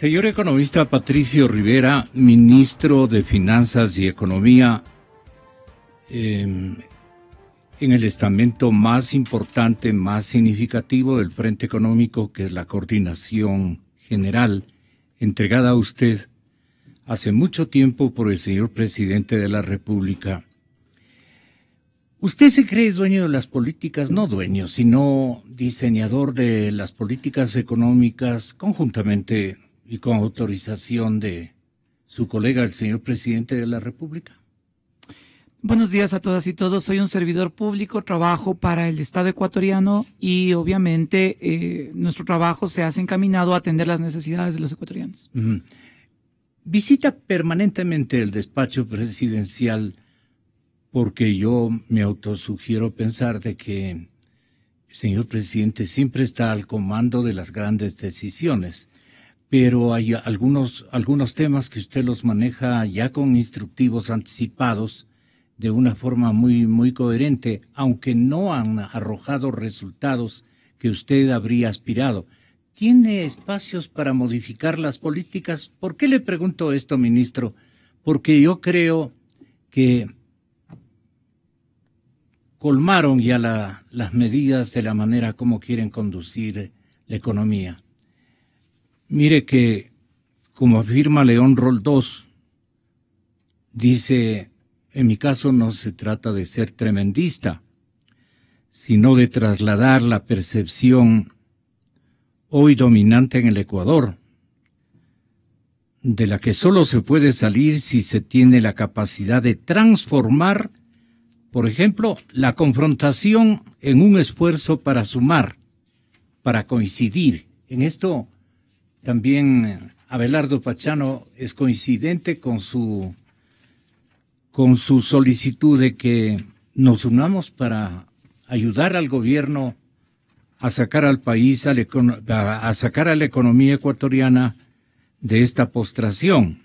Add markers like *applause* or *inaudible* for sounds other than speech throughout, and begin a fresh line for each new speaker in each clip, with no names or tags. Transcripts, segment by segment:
Señor economista Patricio Rivera, ministro de Finanzas y Economía, em, en el estamento más importante, más significativo del Frente Económico, que es la coordinación general, entregada a usted hace mucho tiempo por el señor presidente de la República. ¿Usted se cree dueño de las políticas? No dueño, sino diseñador de las políticas económicas conjuntamente y con autorización de su colega, el señor presidente de la República.
Buenos días a todas y todos. Soy un servidor público, trabajo para el Estado ecuatoriano y obviamente eh, nuestro trabajo se hace encaminado a atender las necesidades de los ecuatorianos. Visita permanentemente
el despacho presidencial porque yo me autosugiero pensar de que el señor presidente siempre está al comando de las grandes decisiones pero hay algunos, algunos temas que usted los maneja ya con instructivos anticipados de una forma muy, muy coherente, aunque no han arrojado resultados que usted habría aspirado. ¿Tiene espacios para modificar las políticas? ¿Por qué le pregunto esto, ministro? Porque yo creo que colmaron ya las medidas de la manera como quieren conducir la economía. Mire que, como afirma León Roldós, dice, en mi caso no se trata de ser tremendista, sino de trasladar la percepción hoy dominante en el Ecuador, de la que solo se puede salir si se tiene la capacidad de transformar, por ejemplo, la confrontación en un esfuerzo para sumar, para coincidir. En esto también eh, Abelardo Pachano es coincidente con su con su solicitud de que nos unamos para ayudar al gobierno a sacar al país a, a sacar a la economía ecuatoriana de esta postración.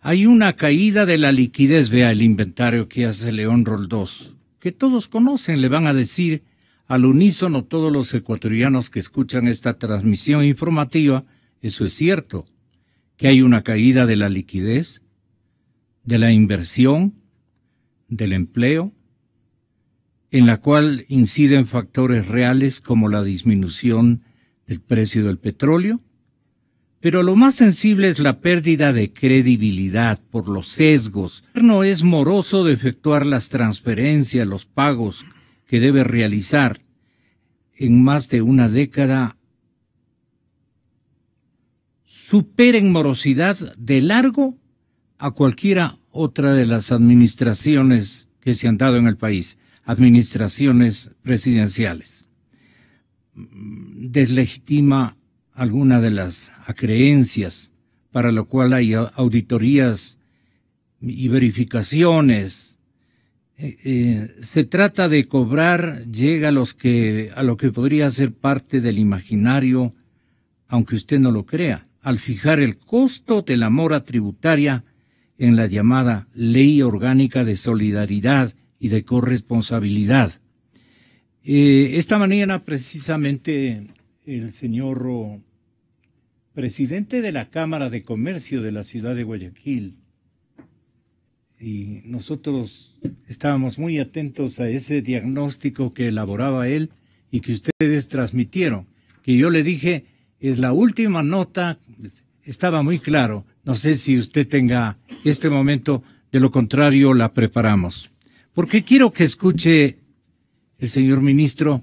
Hay una caída de la liquidez, vea el inventario que hace León Roldós, que todos conocen, le van a decir al unísono todos los ecuatorianos que escuchan esta transmisión informativa, eso es cierto, que hay una caída de la liquidez, de la inversión, del empleo, en la cual inciden factores reales como la disminución del precio del petróleo, pero lo más sensible es la pérdida de credibilidad por los sesgos. No es moroso de efectuar las transferencias, los pagos que debe realizar. En más de una década superen en morosidad de largo a cualquiera otra de las administraciones que se han dado en el país, administraciones presidenciales. Deslegitima alguna de las acreencias para lo cual hay auditorías y verificaciones. Eh, eh, se trata de cobrar, llega a, los que, a lo que podría ser parte del imaginario, aunque usted no lo crea al fijar el costo de la mora tributaria en la llamada Ley Orgánica de Solidaridad y de Corresponsabilidad. Eh, esta mañana precisamente el señor presidente de la Cámara de Comercio de la ciudad de Guayaquil y nosotros estábamos muy atentos a ese diagnóstico que elaboraba él y que ustedes transmitieron, que yo le dije, es la última nota, estaba muy claro. No sé si usted tenga este momento, de lo contrario la preparamos. Porque quiero que escuche el señor ministro,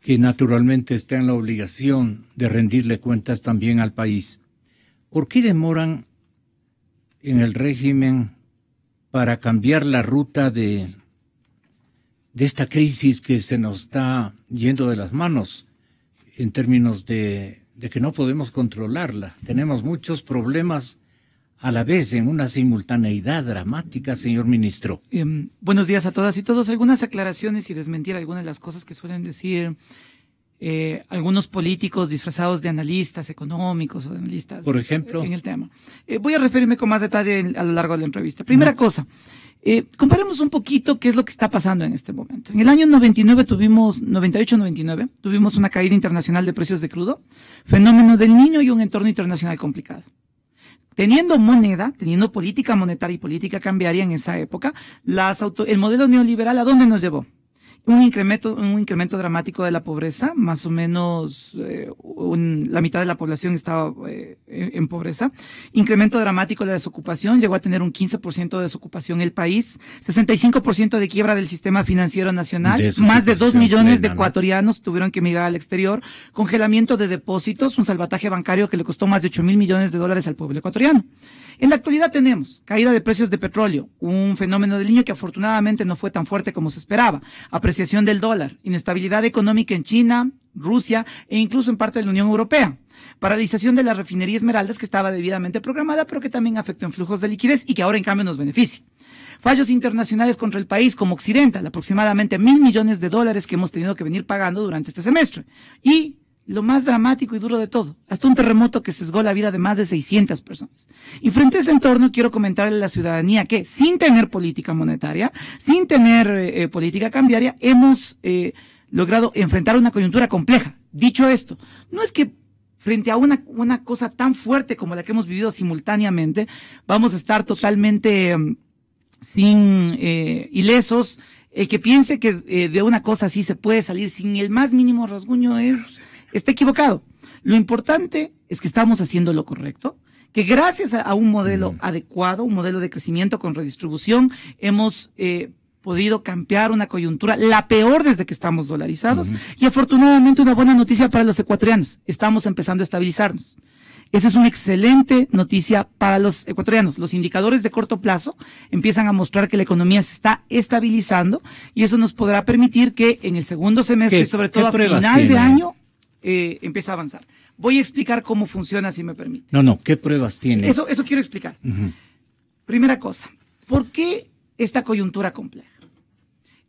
que naturalmente está en la obligación de rendirle cuentas también al país. ¿Por qué demoran en el régimen para cambiar la ruta de, de esta crisis que se nos está yendo de las manos en términos de de que no podemos controlarla. Tenemos muchos problemas a la vez en una simultaneidad dramática, señor ministro.
Em, buenos días a todas y todos. Algunas aclaraciones y desmentir algunas de las cosas que suelen decir eh, algunos políticos disfrazados de analistas económicos o analistas. En el tema. Eh, voy a referirme con más detalle a lo largo de la entrevista. Primera cosa. Eh, comparemos un poquito qué es lo que está pasando en este momento. En el año 99 tuvimos, 98-99, tuvimos una caída internacional de precios de crudo, fenómeno del niño y un entorno internacional complicado. Teniendo moneda, teniendo política monetaria y política cambiaria en esa época, las el modelo neoliberal, ¿a dónde nos llevó? un incremento, un incremento dramático de la pobreza, más o menos eh, la mitad de la población estaba eh, en pobreza, incremento dramático de la desocupación, llegó a tener un 15% de desocupación el país, 65% de quiebra del sistema financiero nacional, más de 2 millones de ecuatorianos tuvieron que emigrar al exterior, congelamiento de depósitos, un salvataje bancario que le costó más de 8 mil millones de dólares al pueblo ecuatoriano. En la actualidad tenemos caída de precios de petróleo, un fenómeno del niño que afortunadamente no fue tan fuerte como se esperaba, apreciación del dólar, inestabilidad económica en China, Rusia e incluso en parte de la Unión Europea, paralización de la refinería Esmeraldas que estaba debidamente programada pero que también afectó en flujos de liquidez y que ahora en cambio nos beneficia. Fallos internacionales contra el país como Occidental, aproximadamente mil millones de dólares que hemos tenido que venir pagando durante este semestre. Y lo más dramático y duro de todo, hasta un terremoto que sesgó la vida de más de 600 personas. Y frente a ese entorno quiero comentarle a la ciudadanía que sin tener política monetaria, sin tener eh, eh, política cambiaria, hemos eh, logrado enfrentar una coyuntura compleja. Dicho esto, no es que frente a una, una cosa tan fuerte como la que hemos vivido simultáneamente, vamos a estar totalmente em, sin ilesos. El que piense que de una cosa así se puede salir sin el más mínimo rasguño es está equivocado. Lo importante es que estamos haciendo lo correcto, que gracias a, un modelo mm. adecuado, un modelo de crecimiento con redistribución, hemos eh, podido cambiar una coyuntura, la peor desde que estamos dolarizados, y afortunadamente una buena noticia para los ecuatorianos, estamos empezando a estabilizarnos. Esa es una excelente noticia para los ecuatorianos. Los indicadores de corto plazo empiezan a mostrar que la economía se está estabilizando y eso nos podrá permitir que en el segundo semestre y sobre todo a final de año eh, empieza a avanzar. Voy a explicar cómo funciona, si me permite.
No, no, ¿qué pruebas tiene? Eso, eso
quiero explicar. Primera cosa, ¿por qué esta coyuntura compleja?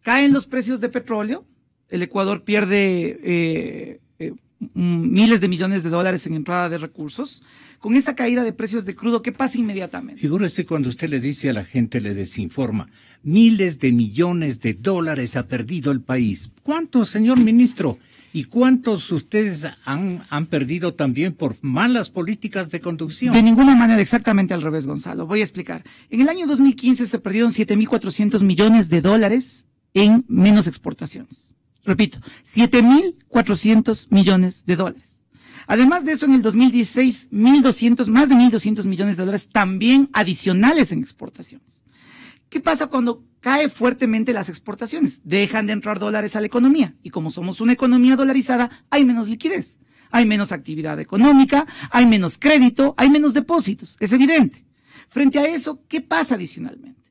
Caen los precios de petróleo, el Ecuador pierde eh, eh, miles de millones de dólares en entrada de recursos. Con esa caída de precios de crudo, ¿qué pasa inmediatamente? Figúrese cuando usted
le dice a la gente, le desinforma, miles de millones de dólares ha perdido el país. ¿Cuánto, señor ministro? ¿Y cuántos ustedes han, han perdido también por malas políticas de conducción?
De ninguna manera, exactamente al revés, Gonzalo. Voy a explicar. En el año 2015 se perdieron 7.400 millones de dólares en menos exportaciones. Repito, 7.400 millones de dólares. Además de eso, en el 2016, 1.200, más de 1.200 millones de dólares también adicionales en exportaciones. ¿Qué pasa cuando cae fuertemente las exportaciones, dejan de entrar dólares a la economía y como somos una economía dolarizada, hay menos liquidez, hay menos actividad económica, hay menos crédito, hay menos depósitos, es evidente. Frente a eso, ¿qué pasa adicionalmente?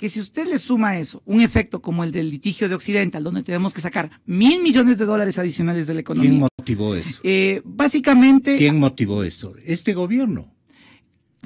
que si usted le suma eso un efecto como el del litigio de Occidental, donde tenemos que sacar mil millones de dólares adicionales de la economía. ¿Quién motivó eso? Eh, básicamente. ¿Quién
motivó eso?
Este gobierno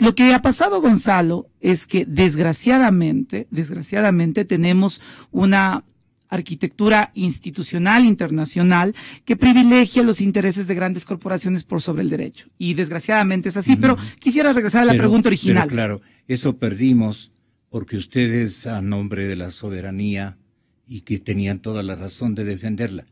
lo que ha pasado, Gonzalo, es que desgraciadamente, desgraciadamente tenemos una arquitectura institucional internacional que privilegia los intereses de grandes corporaciones por sobre el derecho. Y desgraciadamente es así, pero quisiera regresar a la pregunta original.
claro, eso perdimos porque ustedes, a nombre de la soberanía, y que tenían toda la razón de defenderla,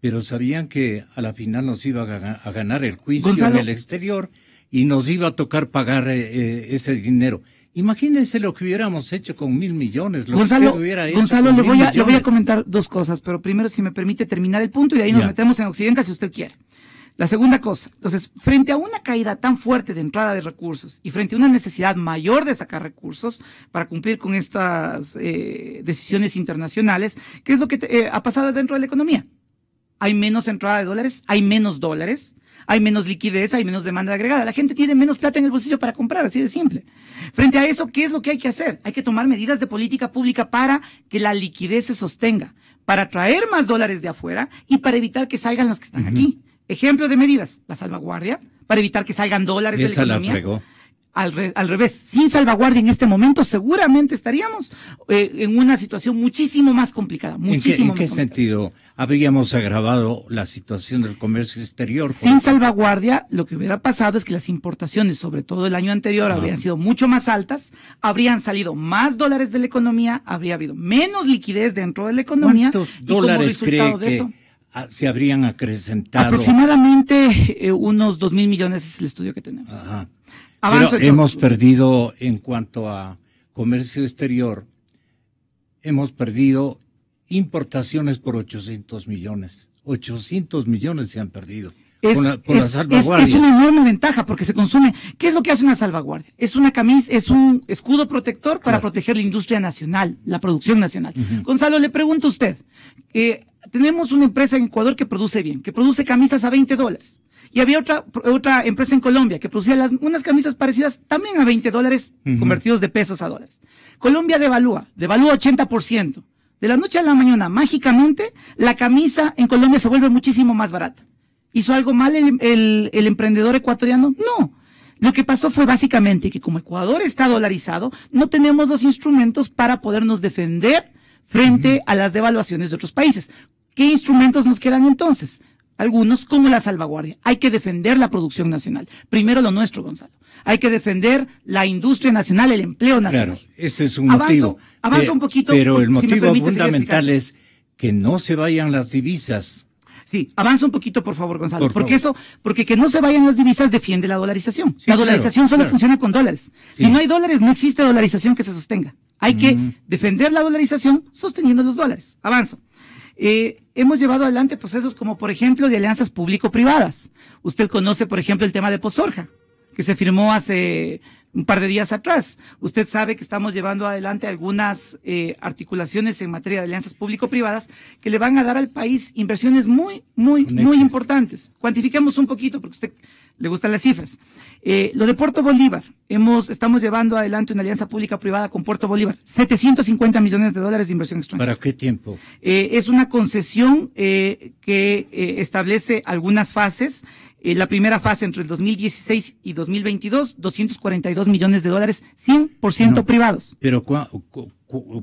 pero sabían que a la final nos iba a ganar el juicio en el exterior y nos iba a tocar pagar eh, eh, ese dinero. Imagínense lo que hubiéramos hecho con mil millones. Lo Gonzalo, hecho Gonzalo le, voy a, le voy a
comentar dos cosas, pero primero, si me permite terminar el punto y ahí nos metemos en Occidente si usted quiere. La segunda cosa, entonces, frente a una caída tan fuerte de entrada de recursos y frente a una necesidad mayor de sacar recursos para cumplir con estas eh, decisiones internacionales, ¿qué es lo que ha pasado dentro de la economía? Hay menos entrada de dólares, hay menos dólares, hay menos liquidez, hay menos demanda agregada. La gente tiene menos plata en el bolsillo para comprar, así de simple. Frente a eso, ¿qué es lo que hay que hacer? Hay que tomar medidas de política pública para que la liquidez se sostenga, para traer más dólares de afuera y para evitar que salgan los que están aquí. Ejemplo de medidas, la salvaguardia, para evitar que salgan dólares de la economía. Al, revés, sin salvaguardia en este momento, seguramente estaríamos eh, en una situación muchísimo más complicada. Muchísimo ¿En qué,
sentido habríamos agravado la situación del comercio exterior? Sin
salvaguardia, lo que hubiera pasado es que las importaciones, sobre todo el año anterior, habrían sido mucho más altas, habrían salido más dólares de la economía, habría habido menos liquidez dentro de la economía. ¿Cuántos dólares como que...
se habrían acrecentado.
Aproximadamente eh, unos dos mil
millones es el estudio que tenemos. Ajá. Pero hemos perdido en cuanto a comercio exterior, hemos perdido importaciones por 800 millones. 800 millones se han perdido. Es, una enorme
ventaja porque se consume. ¿Qué es lo que hace una salvaguardia? Es una camisa, es un escudo protector para proteger la industria nacional, la producción nacional. Gonzalo, le pregunto a usted, eh, tenemos una empresa en Ecuador que produce bien, que produce camisas a 20 dólares. Y había otra, otra empresa en Colombia que producía unas camisas parecidas también a 20 dólares convertidos de pesos a dólares. Colombia devalúa, devalúa 80%. De la noche a la mañana, mágicamente, la camisa en Colombia se vuelve muchísimo más barata. ¿Hizo algo mal el, el, emprendedor ecuatoriano? No. Lo que pasó fue básicamente que como Ecuador está dolarizado, no tenemos los instrumentos para podernos defender frente a las devaluaciones de otros países. ¿Qué instrumentos nos quedan entonces? algunos, como la salvaguardia. Hay que defender la producción nacional. Primero lo nuestro, Gonzalo. Hay que defender la industria nacional, el empleo nacional. Claro,
ese es un motivo. Avanza un poquito. Pero el motivo fundamental es que no se vayan
las divisas. Sí, avanza un poquito, por favor, Gonzalo. porque eso, porque que no se vayan las divisas defiende la dolarización. la dolarización solo funciona con dólares. Si no hay dólares, no existe dolarización que se sostenga. Hay que defender la dolarización sosteniendo los dólares. Avanzo. Eh, hemos llevado adelante procesos como, por ejemplo, de alianzas público-privadas. Usted conoce, por ejemplo, el tema de Pozorja, que se firmó hace un par de días atrás. Usted sabe que estamos llevando adelante algunas eh, articulaciones en materia de alianzas público-privadas que le van a dar al país inversiones muy, muy, muy importantes. Cuantifiquemos un poquito porque a usted le gustan las cifras. Eh, lo de Puerto Bolívar, hemos, estamos llevando adelante una alianza pública-privada con Puerto Bolívar, 750 millones de dólares de inversión extranjera.
¿Para qué tiempo?
Eh, es una concesión que establece algunas fases. En eh, la primera fase entre el 2016 y 2022, 242 millones de dólares, 100% privados.
Pero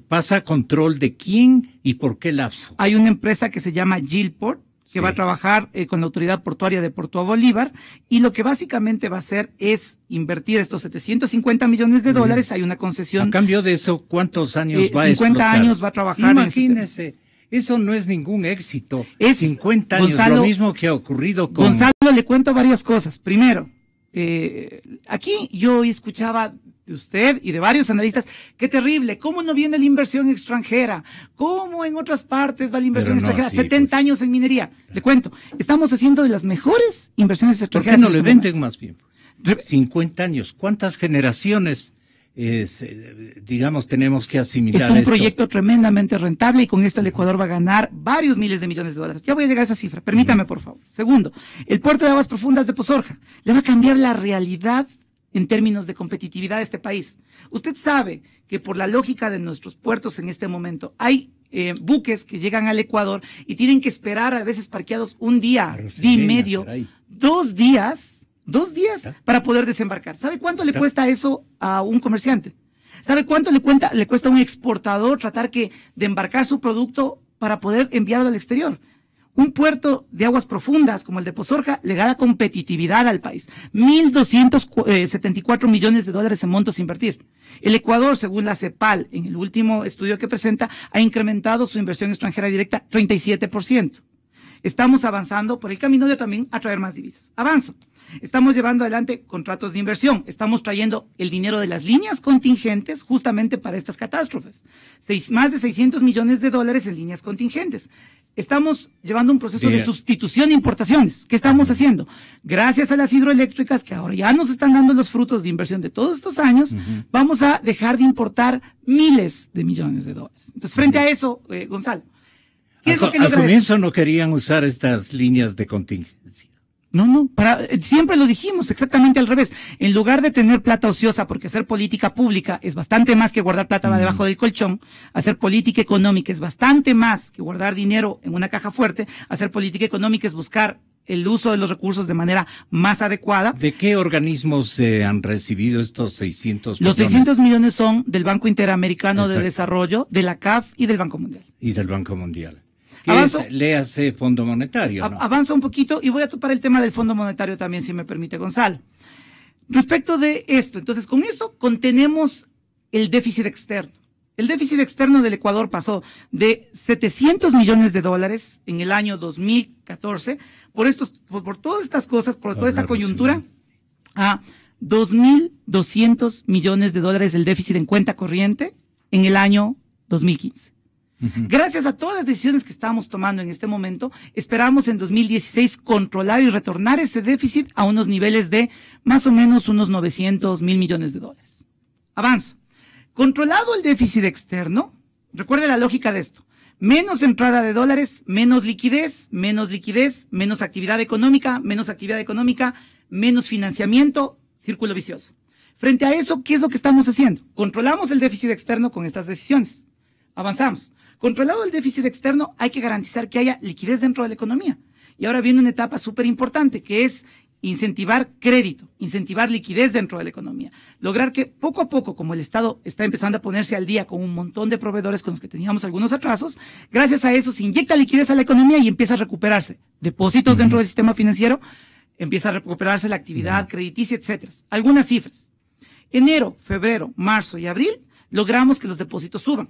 pasa control de quién y por qué lapso.
Hay una empresa que se llama Gilport, que va a trabajar eh, con la autoridad portuaria de Puerto Bolívar y lo que básicamente va a hacer es invertir estos 750 millones de dólares. Hay una concesión. A cambio de eso, ¿cuántos años eh, va a 50 años va a trabajar. Imagínese. Eso no es ningún
éxito. Es 50 años, lo mismo que ha ocurrido con... Gonzalo,
le cuento varias cosas. Primero, eh, aquí yo escuchaba de usted y de varios analistas, qué terrible, cómo no viene la inversión extranjera, cómo en otras partes va la inversión extranjera, 70 pues. años en minería. Le cuento, estamos haciendo de las mejores inversiones extranjeras. ¿Por qué no le este
venden más bien? 50 años, ¿cuántas generaciones es, eh, digamos, tenemos que asimilar. Es un proyecto
tremendamente rentable y con esto el Ecuador va a ganar varios miles de millones de dólares. Ya voy a llegar a esa cifra, permítame, por favor. Segundo, el puerto de aguas profundas de Pozorja le va a cambiar la realidad en términos de competitividad de este país. Usted sabe que por la lógica de nuestros puertos en este momento hay eh, buques que llegan al Ecuador y tienen que esperar a veces parqueados un día, día y medio, dos días Dos días para poder desembarcar. ¿Sabe cuánto le cuesta eso a un comerciante? ¿Sabe cuánto le, cuenta, le cuesta a un exportador tratar que, de embarcar su producto para poder enviarlo al exterior? Un puerto de aguas profundas como el de Pozorja le da competitividad al país. 1.274 eh, millones de dólares en montos a invertir. El Ecuador, según la CEPAL, en el último estudio que presenta, ha incrementado su inversión extranjera directa 37%. Estamos avanzando por el camino de también atraer más divisas. Avanzo. Estamos llevando adelante contratos de inversión. Estamos trayendo el dinero de las líneas contingentes justamente para estas catástrofes. más de 600 millones de dólares en líneas contingentes. Estamos llevando un proceso de sustitución de importaciones. ¿Qué estamos haciendo? Gracias a las hidroeléctricas que ahora ya nos están dando los frutos de inversión de todos estos años, vamos a dejar de importar miles de millones de dólares. Entonces, frente a eso, eh, Gonzalo, al comienzo
no querían usar estas líneas de contingencia.
No, no, para, eh, siempre lo dijimos exactamente al revés. En lugar de tener plata ociosa, porque hacer política pública es bastante más que guardar plata mm. debajo del colchón, hacer política económica es bastante más que guardar dinero en una caja fuerte, hacer política económica es buscar el uso de los recursos de manera más adecuada.
¿De qué organismos se han recibido estos 600 millones? Los 600
millones son del Banco Interamericano de Desarrollo, de la CAF y del Banco Mundial.
Y del Banco Mundial que es, léase Fondo Monetario. ¿no?
Avanza un poquito y voy a topar el tema del Fondo Monetario también, si me permite, Gonzalo. Respecto de esto, entonces con esto contenemos el déficit externo. El déficit externo del Ecuador pasó de 700 millones de dólares en el año 2014 por estos, por, por todas estas cosas, por toda esta coyuntura, a 2.200 millones de dólares el déficit en cuenta corriente en el año 2015. Gracias a todas las decisiones que estamos tomando en este momento, esperamos en 2016 controlar y retornar ese déficit a unos niveles de más o menos unos 900 mil millones de dólares. Avanzo. Controlado el déficit externo, recuerde la lógica de esto. Menos entrada de dólares, menos liquidez, menos liquidez, menos actividad económica, menos actividad económica, menos financiamiento, círculo vicioso. Frente a eso, ¿qué es lo que estamos haciendo? Controlamos el déficit externo con estas decisiones. Avanzamos. Controlado el déficit externo, hay que garantizar que haya liquidez dentro de la economía. Y ahora viene una etapa súper importante, que es incentivar crédito, incentivar liquidez dentro de la economía, lograr que poco a poco, como el Estado está empezando a ponerse al día con un montón de proveedores con los que teníamos algunos atrasos, gracias a eso se inyecta liquidez a la economía y empieza a recuperarse depósitos dentro del sistema financiero, empieza a recuperarse la actividad crediticia, etcétera. Algunas cifras. Enero, febrero, marzo y abril logramos que los depósitos suban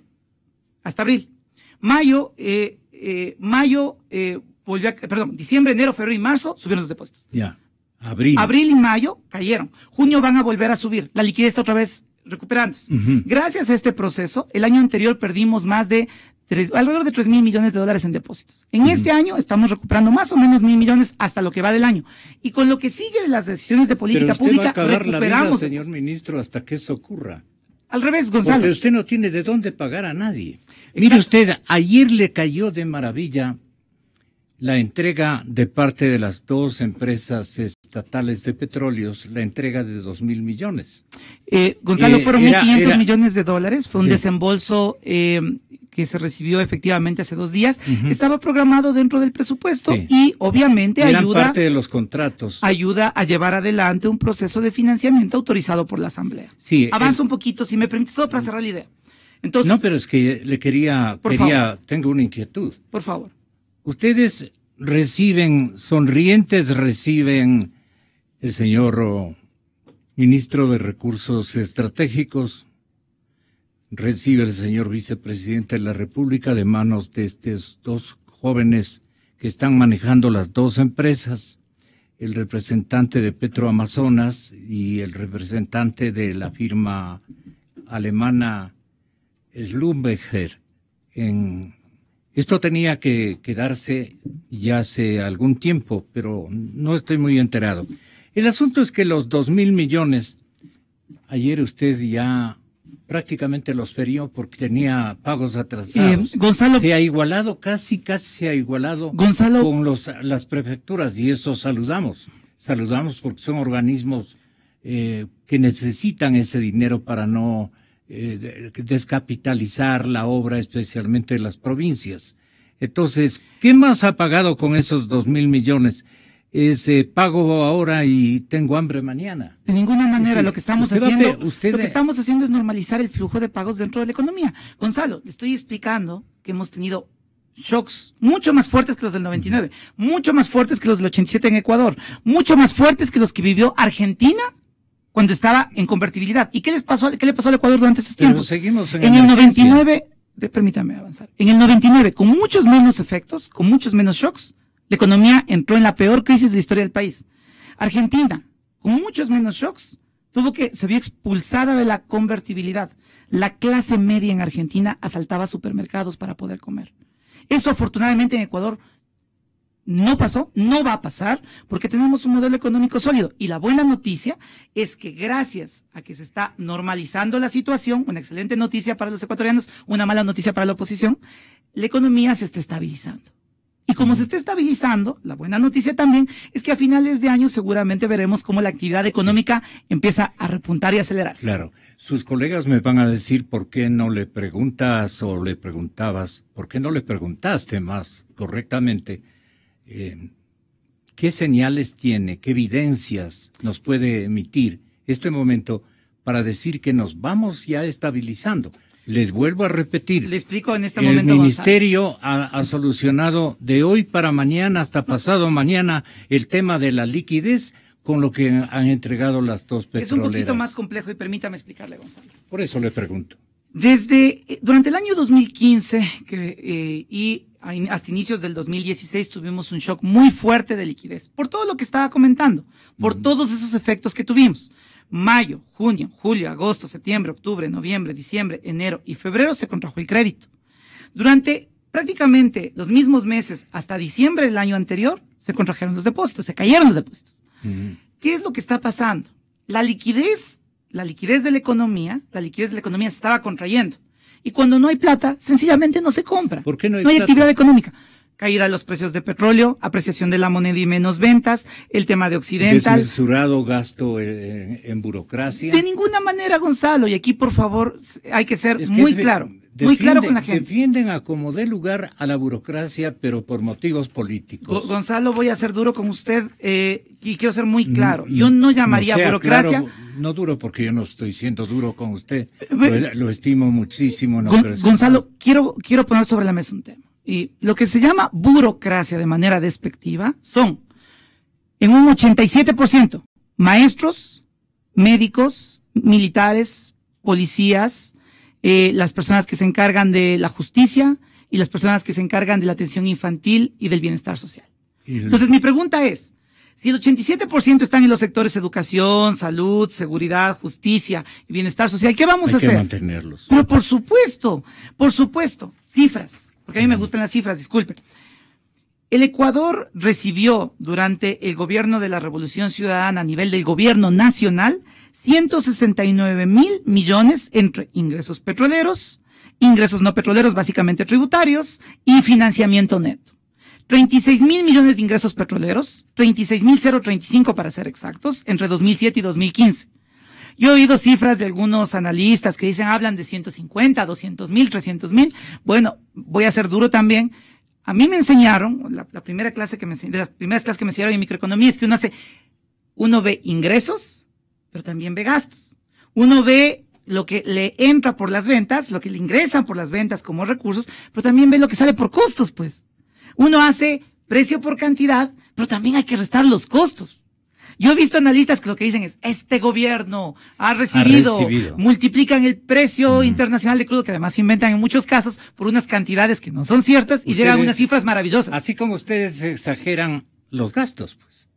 hasta abril. Mayo, eh, eh, mayo, eh, volvió perdón, diciembre, enero, febrero y marzo subieron los depósitos.
Ya. Abril. Abril y
mayo cayeron. Junio van a volver a subir. La liquidez está otra vez recuperándose. Gracias a este proceso, el año anterior perdimos más de tres, alrededor de tres mil millones de dólares en depósitos. En este año estamos recuperando más o menos mil millones hasta lo que va del año. Y con lo que sigue de las decisiones de política pública, recuperamos. señor
ministro, hasta que eso ocurra.
Al revés, Gonzalo. Pero
usted no tiene de dónde pagar a nadie. Mire usted, ayer le cayó de maravilla la entrega de parte de las dos empresas estatales de
petróleos, la entrega de dos
mil millones.
Eh, Gonzalo, eh, fueron 1.500 millones de dólares, fue un desembolso eh, que se recibió efectivamente hace dos días, estaba programado dentro del presupuesto y obviamente ayuda... de
los contratos.
Ayuda a llevar adelante un proceso de financiamiento autorizado por la Asamblea. Sí. Avanza un poquito, si me permite, solo para cerrar la idea
no, pero es que le quería, quería tengo una inquietud. Por favor. Ustedes reciben, sonrientes reciben el señor oh, ministro de Recursos Estratégicos, recibe el señor vicepresidente de la República de manos de estos dos jóvenes que están manejando las dos empresas, el representante de Petro Amazonas y el representante de la firma alemana Schlumberger. En... Esto tenía que quedarse ya hace algún tiempo, pero no estoy muy enterado. El asunto es que los dos mil millones, ayer usted ya prácticamente los perió porque tenía pagos atrasados. Gonzalo. Se ha igualado, casi, casi se ha igualado con las prefecturas y eso saludamos. Saludamos porque son organismos eh, que necesitan ese dinero para no eh, descapitalizar la obra, especialmente las provincias. Entonces, ¿qué más ha pagado con esos dos mil millones? ese eh, pago ahora y tengo hambre mañana.
De ninguna manera, lo que estamos haciendo, lo que estamos haciendo es normalizar el flujo de pagos dentro de la economía. Gonzalo, le estoy explicando que hemos tenido shocks mucho más fuertes que los del 99, mucho más fuertes que los del 87 en Ecuador, mucho más fuertes que los que vivió Argentina cuando estaba en convertibilidad. ¿Y qué les pasó, qué le pasó al Ecuador durante esos tiempos? en, el 99, permítame avanzar. En el 99, con muchos menos efectos, con muchos menos shocks, la economía entró en la peor crisis de la historia del país. Argentina, con muchos menos shocks, tuvo que, se vio expulsada de la convertibilidad. La clase media en Argentina asaltaba supermercados para poder comer. Eso afortunadamente en Ecuador no pasó, no va a pasar, porque tenemos un modelo económico sólido. Y la buena noticia es que gracias a que se está normalizando la situación, una excelente noticia para los ecuatorianos, una mala noticia para la oposición, la economía se está estabilizando. Y como se está estabilizando, la buena noticia también es que a finales de año seguramente veremos cómo la actividad económica empieza a repuntar y acelerarse. Claro.
Sus colegas me van a decir por qué no le preguntas o le preguntabas, por qué no le preguntaste más correctamente eh, ¿qué señales tiene, qué evidencias nos puede emitir este momento para decir que nos vamos ya estabilizando? Les vuelvo a repetir. Le explico en este el momento. El ministerio ha, solucionado de hoy para mañana hasta pasado mañana el tema de la liquidez con lo que han entregado las dos petroleras. Es un poquito más
complejo y permítame explicarle, Gonzalo.
Por eso le pregunto.
Desde eh, durante el año 2015 eh, y hasta inicios del 2016 tuvimos un shock muy fuerte de liquidez por todo lo que estaba comentando, por todos esos efectos que tuvimos. Mayo, junio, julio, agosto, septiembre, octubre, noviembre, diciembre, enero y febrero se contrajo el crédito. Durante prácticamente los mismos meses hasta diciembre del año anterior se contrajeron los depósitos, se cayeron los depósitos. ¿Qué es lo que está pasando? La liquidez la liquidez de la economía, la liquidez de la economía se estaba contrayendo. Y cuando no hay plata, sencillamente no se compra. ¿Por qué no hay, actividad económica caída de los precios de petróleo, apreciación de la moneda y menos ventas, el tema de Occidental.
Desmesurado gasto eh, en, burocracia. De
ninguna manera, Gonzalo, y aquí por favor hay que ser muy claro. muy claro con la gente.
Defienden a como dé lugar a la burocracia, pero por motivos políticos.
Gonzalo, voy a ser duro con usted eh, y quiero ser muy mm, claro. Mm, yo no llamaría burocracia.
no duro porque yo no estoy siendo duro con usted. Eh, lo, estimo muchísimo. No
Gonzalo, quiero, quiero poner sobre la mesa un tema. Y lo que se llama burocracia de manera despectiva son, en un 87%, maestros, médicos, militares, policías, eh, las personas que se encargan de la justicia y las personas que se encargan de la atención infantil y del bienestar social. Entonces, mi pregunta es, si el 87% están en los sectores educación, salud, seguridad, justicia y bienestar social, ¿qué vamos a hacer?
mantenerlos.
Pero por supuesto, por supuesto, cifras porque a mí me gustan las cifras, disculpen. El Ecuador recibió durante el gobierno de la Revolución Ciudadana a nivel del gobierno nacional 169 mil millones entre ingresos petroleros, ingresos no petroleros, básicamente tributarios, y financiamiento neto. 36 mil millones de ingresos petroleros, 36 mil 035 para ser exactos, entre 2007 y 2015. Yo he oído cifras de algunos analistas que dicen, hablan de 150, 200 mil, 300 mil. Bueno, voy a ser duro también. A mí me enseñaron, la, primera clase que me de las primeras clases que me enseñaron en microeconomía es que uno hace, uno ve ingresos, pero también ve gastos. Uno ve lo que le entra por las ventas, lo que le ingresan por las ventas como recursos, pero también ve lo que sale por costos, pues. Uno hace precio por cantidad, pero también hay que restar los costos. Yo he visto analistas que lo que dicen es, este gobierno ha recibido, multiplican el precio internacional de crudo, que además inventan en muchos casos por unas cantidades que no son ciertas y llegan a unas cifras maravillosas. Así
como ustedes exageran los gastos, pues.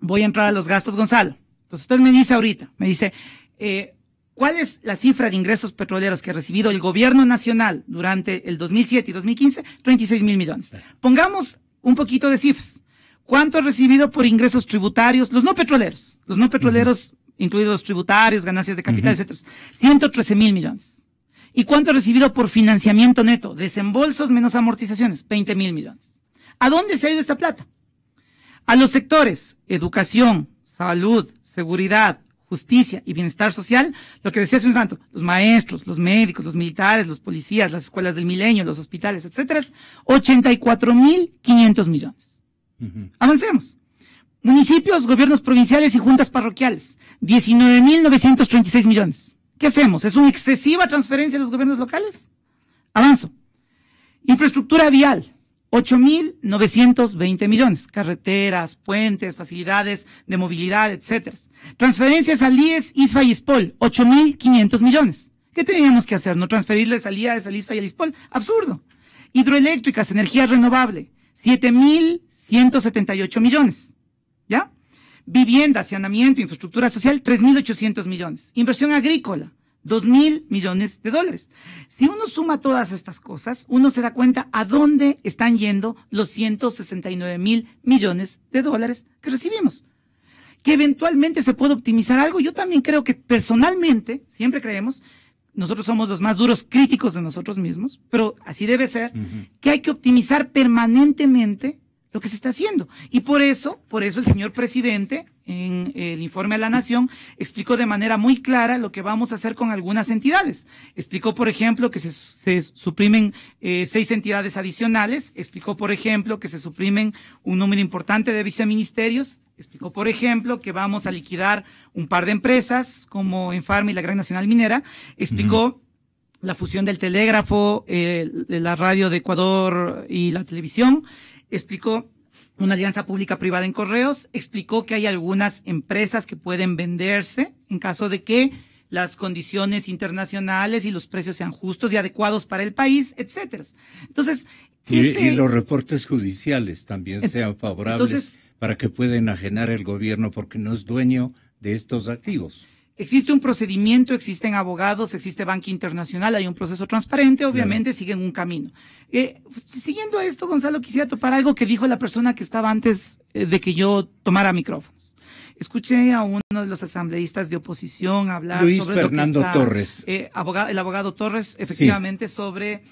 Voy a entrar a los gastos, Gonzalo. Entonces usted me dice ahorita, me dice, eh, ¿cuál es la cifra de ingresos petroleros que ha recibido el gobierno nacional durante el 2007 y 2015? 36 mil millones. Pongamos un poquito de cifras. ¿Cuánto ha recibido por ingresos tributarios? Los no petroleros, los no petroleros, incluidos los tributarios, ganancias de capital, etcétera. 113 mil millones. ¿Y cuánto ha recibido por financiamiento neto? Desembolsos menos amortizaciones, 20 mil millones. ¿A dónde se ha ido esta plata? A los sectores educación, salud, seguridad, justicia y bienestar social, lo que decía hace un los maestros, los médicos, los militares, los policías, las escuelas del milenio, los hospitales, etcétera, 84 mil 500 millones. Avancemos. Municipios, gobiernos provinciales y juntas parroquiales. 19.936 millones. ¿Qué hacemos? ¿Es una excesiva transferencia a los gobiernos locales? Avanzo. Infraestructura vial. 8.920 millones. Carreteras, puentes, facilidades de movilidad, etcétera. Transferencias al IES, ISFA y ISPOL. 8.500 millones. ¿Qué teníamos que hacer? ¿No transferirles al IES, al ISFA y al ISPOL? Absurdo. Hidroeléctricas, energía renovable. 7.000 178 millones. ¿Ya? Vivienda, saneamiento, infraestructura social, 3.800 millones. Inversión agrícola, 2.000 millones de dólares. Si uno suma todas estas cosas, uno se da cuenta a dónde están yendo los 169 mil millones de dólares que recibimos. Que eventualmente se puede optimizar algo. Yo también creo que personalmente, siempre creemos, nosotros somos los más duros críticos de nosotros mismos, pero así debe ser, que hay que optimizar permanentemente lo que se está haciendo. Y por eso, por eso el señor presidente, en el informe a la Nación, explicó de manera muy clara lo que vamos a hacer con algunas entidades. Explicó, por ejemplo, que se, suprimen eh, seis entidades adicionales. Explicó, por ejemplo, que se suprimen un número importante de viceministerios. Explicó, por ejemplo, que vamos a liquidar un par de empresas como Enfarma y la Gran Nacional Minera. Explicó la fusión del telégrafo, eh, de la radio de Ecuador y la televisión explicó una alianza pública-privada en correos, explicó que hay algunas empresas que pueden venderse en caso de que las condiciones internacionales y los precios sean justos y adecuados para el país, etcétera. Entonces, y, los
reportes judiciales también sean favorables para que pueda enajenar el gobierno porque no es dueño de estos activos.
Existe un procedimiento, existen abogados, existe Banca Internacional, hay un proceso transparente, obviamente siguen un camino. Eh, siguiendo pues, a siguiendo esto, Gonzalo, quisiera topar algo que dijo la persona que estaba antes eh, de que yo tomara micrófonos. Escuché a uno de los asambleístas de oposición hablar sobre Fernando lo que Torres. Eh, el abogado Torres, efectivamente, sobre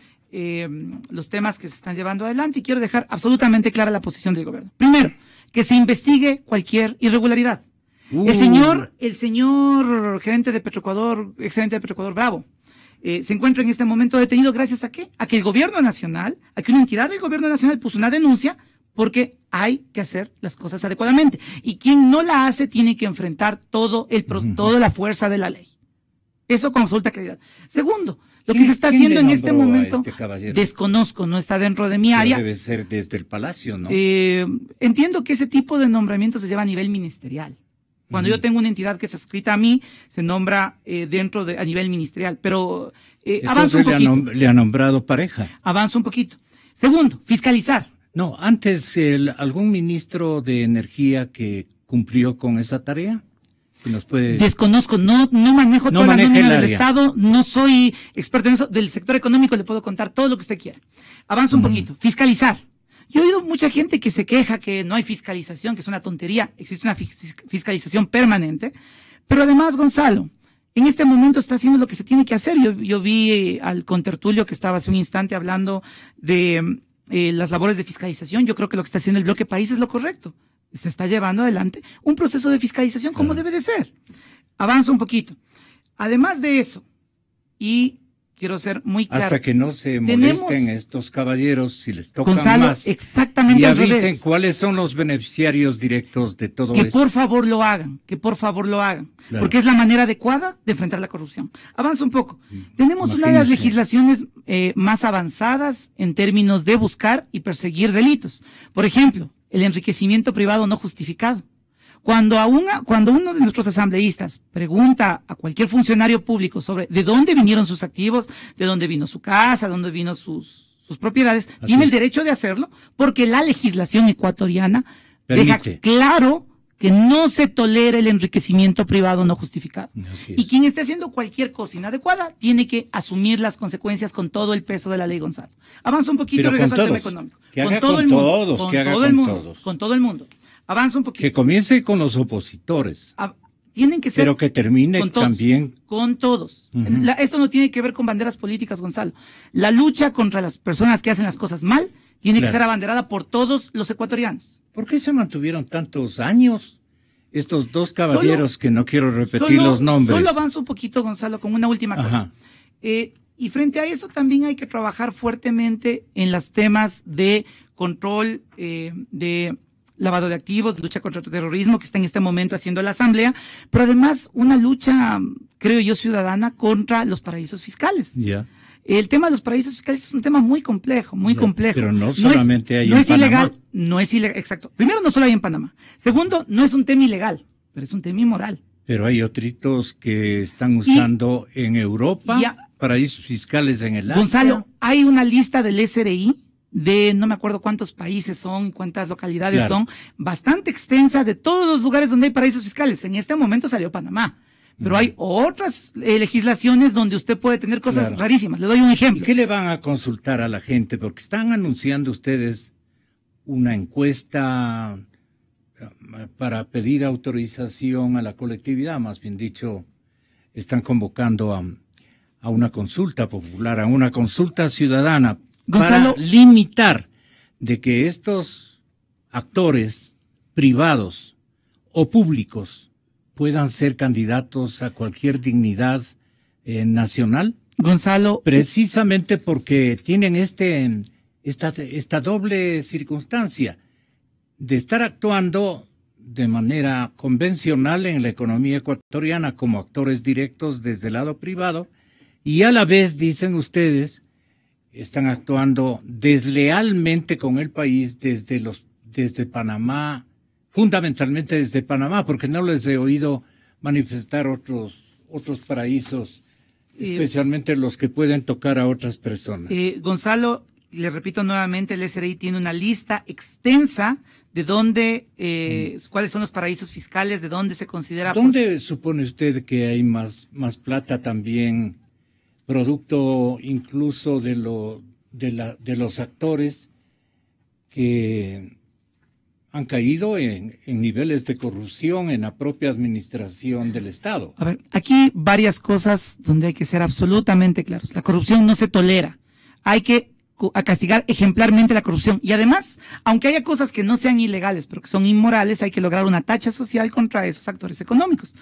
los temas que se están llevando adelante y quiero dejar absolutamente clara la posición del gobierno. Primero, que se investigue cualquier irregularidad. Uh. El señor, el señor gerente de Petroecuador, excelente de Petroecuador Bravo, eh, se encuentra en este momento detenido gracias a qué? A que el gobierno nacional, a que una entidad del gobierno nacional puso una denuncia porque hay que hacer las cosas adecuadamente. Y quien no la hace tiene que enfrentar todo el, toda la fuerza de la ley. Eso consulta claridad. Segundo, lo que se está haciendo en este momento, este desconozco, no está dentro de mi área. Debe ser desde el Palacio, ¿no? Eh, entiendo que ese tipo de nombramiento se lleva a nivel ministerial. Cuando yo tengo una entidad que se escrita a mí, se nombra eh, dentro de, a nivel ministerial, pero eh, avanza un poquito. Le
ha, nombrado pareja.
Avanza un poquito. Segundo, fiscalizar. No,
antes, ¿algún ministro de Energía que cumplió con esa tarea? Si nos puede...
Desconozco, no, no manejo todo toda la del Estado, no soy experto en eso. Del sector económico le puedo contar todo lo que usted quiera. Avanza un poquito. Fiscalizar. Yo he oído mucha gente que se queja que no hay fiscalización, que es una tontería. Existe una fiscalización permanente. Pero además, Gonzalo, en este momento está haciendo lo que se tiene que hacer. Yo, vi eh, al contertulio que estaba hace un instante hablando de eh, las labores de fiscalización. Yo creo que lo que está haciendo el bloque país es lo correcto. Se está llevando adelante un proceso de fiscalización como debe de ser. Avanza un poquito. Además de eso, y quiero ser muy claro. Hasta que
no se molesten estos caballeros si les tocan Gonzalo,
exactamente. Y avisen
cuáles son los beneficiarios directos de todo esto. Que por
favor lo hagan, que por favor lo hagan. Porque es la manera adecuada de enfrentar la corrupción. Avanza un poco. Tenemos una de las legislaciones eh, más avanzadas en términos de buscar y perseguir delitos. Por ejemplo, el enriquecimiento privado no justificado. Cuando, cuando uno de nuestros asambleístas pregunta a cualquier funcionario público sobre de dónde vinieron sus activos, de dónde vino su casa, dónde vino sus, sus propiedades, tiene el derecho de hacerlo porque la legislación ecuatoriana deja claro que no se tolera el enriquecimiento privado no justificado. Y quien esté haciendo cualquier cosa inadecuada tiene que asumir las consecuencias con todo el peso de la ley Gonzalo. Avanza un poquito y regreso al tema económico. con, todo el todos, que haga Con todo el mundo. Avanza un poquito. Que
comience con los opositores.
tienen que ser. Pero que termine también. Con todos. esto no tiene que ver con banderas políticas, Gonzalo. La lucha contra las personas que hacen las cosas mal tiene que ser abanderada por todos los ecuatorianos. ¿Por qué se mantuvieron tantos años estos dos caballeros
que no quiero repetir los nombres? Solo avanza
un poquito, Gonzalo, con una última cosa. Eh, y frente a eso también hay que trabajar fuertemente en los temas de control eh, de lavado de activos, lucha contra el terrorismo, que está en este momento haciendo la Asamblea, pero además una lucha, creo yo, ciudadana contra los paraísos fiscales. Ya. El tema de los paraísos fiscales es un tema muy complejo, muy complejo. Pero no solamente hay es, hay no es ilegal, no es ilegal, exacto. Primero, no solo hay en Panamá. Segundo, no es un tema ilegal, pero es un tema inmoral.
Pero hay otritos que están usando en Europa paraísos fiscales en el Gonzalo,
hay una lista del SRI de no me acuerdo cuántos países son, cuántas localidades son, bastante extensa de todos los lugares donde hay paraísos fiscales. En este momento salió Panamá. Pero hay otras eh, legislaciones donde usted puede tener cosas rarísimas.
Le doy un ejemplo. qué le van a consultar a la gente? Porque están anunciando ustedes una encuesta eh, para pedir autorización a la colectividad, más bien dicho, están convocando a, a una consulta popular, a una consulta ciudadana. Gonzalo, limitar de que estos actores privados o públicos puedan ser candidatos a cualquier dignidad eh, nacional. Gonzalo. Precisamente porque tienen este, esta, esta doble circunstancia de estar actuando de manera convencional en la economía ecuatoriana como actores directos desde el lado privado y a la vez dicen ustedes están actuando deslealmente con el país desde los desde Panamá, fundamentalmente desde Panamá, porque no les he oído manifestar otros otros paraísos, eh, especialmente los que pueden tocar a otras personas.
Eh, Gonzalo, le repito nuevamente, el SRI tiene una lista extensa de dónde, eh, mm. cuáles son los paraísos fiscales, de dónde se considera.
¿Dónde supone usted que hay más, más plata también producto incluso de, lo, de, los actores que han caído en, niveles de corrupción en la propia administración
del Estado. A ver, aquí varias cosas donde hay que ser absolutamente claros. La corrupción no se tolera. Hay que castigar ejemplarmente la corrupción. Y además, aunque haya cosas que no sean ilegales, pero que son inmorales, hay que lograr una tacha social contra esos actores económicos.